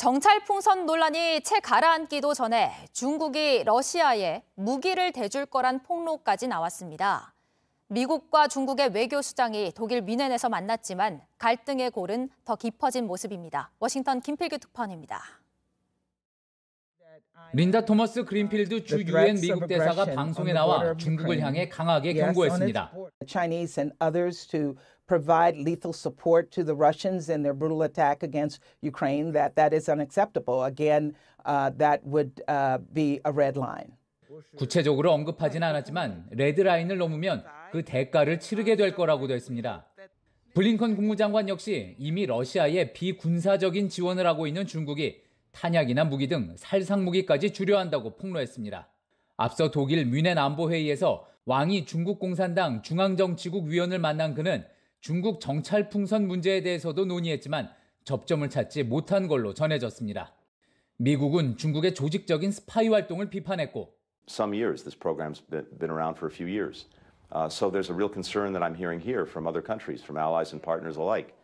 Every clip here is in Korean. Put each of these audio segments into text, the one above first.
정찰 풍선 논란이 채 가라앉기도 전에 중국이 러시아에 무기를 대줄 거란 폭로까지 나왔습니다. 미국과 중국의 외교 수장이 독일 미넨에서 만났지만 갈등의 골은 더 깊어진 모습입니다. 워싱턴 김필규 특파원입니다. 린다 토머스 그린필드 주 유엔 미국 대사가 방송에 나와 중국을 향해 강하게 경고했습니다. provide lethal support to the Russians in their brutal attack against Ukraine, that that is unacceptable. Again, uh, that would uh, be a red line. 구체적으로 언급하진 않았지만 레드 라인을 넘으면 그 대가를 치르게 될 거라고도 했습니다. 블링컨 국무장관 역시 이미 러시아에 비군사적인 지원을 하고 있는 중국이 탄약이나 무기 등 살상 무기까지 주려한다고 폭로했습니다. 앞서 독일 뮌헨 안보회의에서 왕이 중국 공산당 중앙정치국 위원을 만난 그는 중국 정찰 풍선 문제에 대해서도 논의했지만 접점을 찾지 못한 걸로 전해졌습니다. 미국은 중국의 조직적인 스파이 활동을 비판했고 Some years this program's been around for a few years. Uh, so there's a real concern that I'm hearing here from other countries, from allies and partners alike.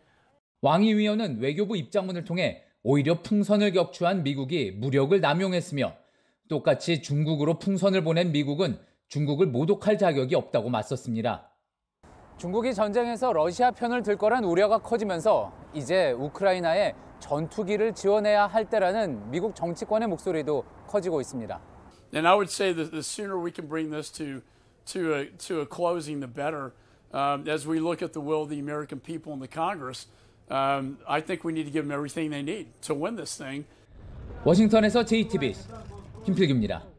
왕이 위원은 외교부 입장문을 통해 오히려 풍선을 격추한 미국이 무력을 남용했으며 똑같이 중국으로 풍선을 보낸 미국은 중국을 모독할 자격이 없다고 맞섰습니다. 중국이 전쟁에서 러시아 편을 들 거란 우려가 커지면서 이제 우크라이나에 전투기를 지원해야 할 때라는 미국 정치권의 목소리도 커지고 있습니다. And I would say that the sooner we can bring this to to a, to a closing, the better. Um, as we look at the will of the American people and the Congress, um, I think we need to give them everything they need to win this thing. 워싱턴에서 JTBC 김필규입니다.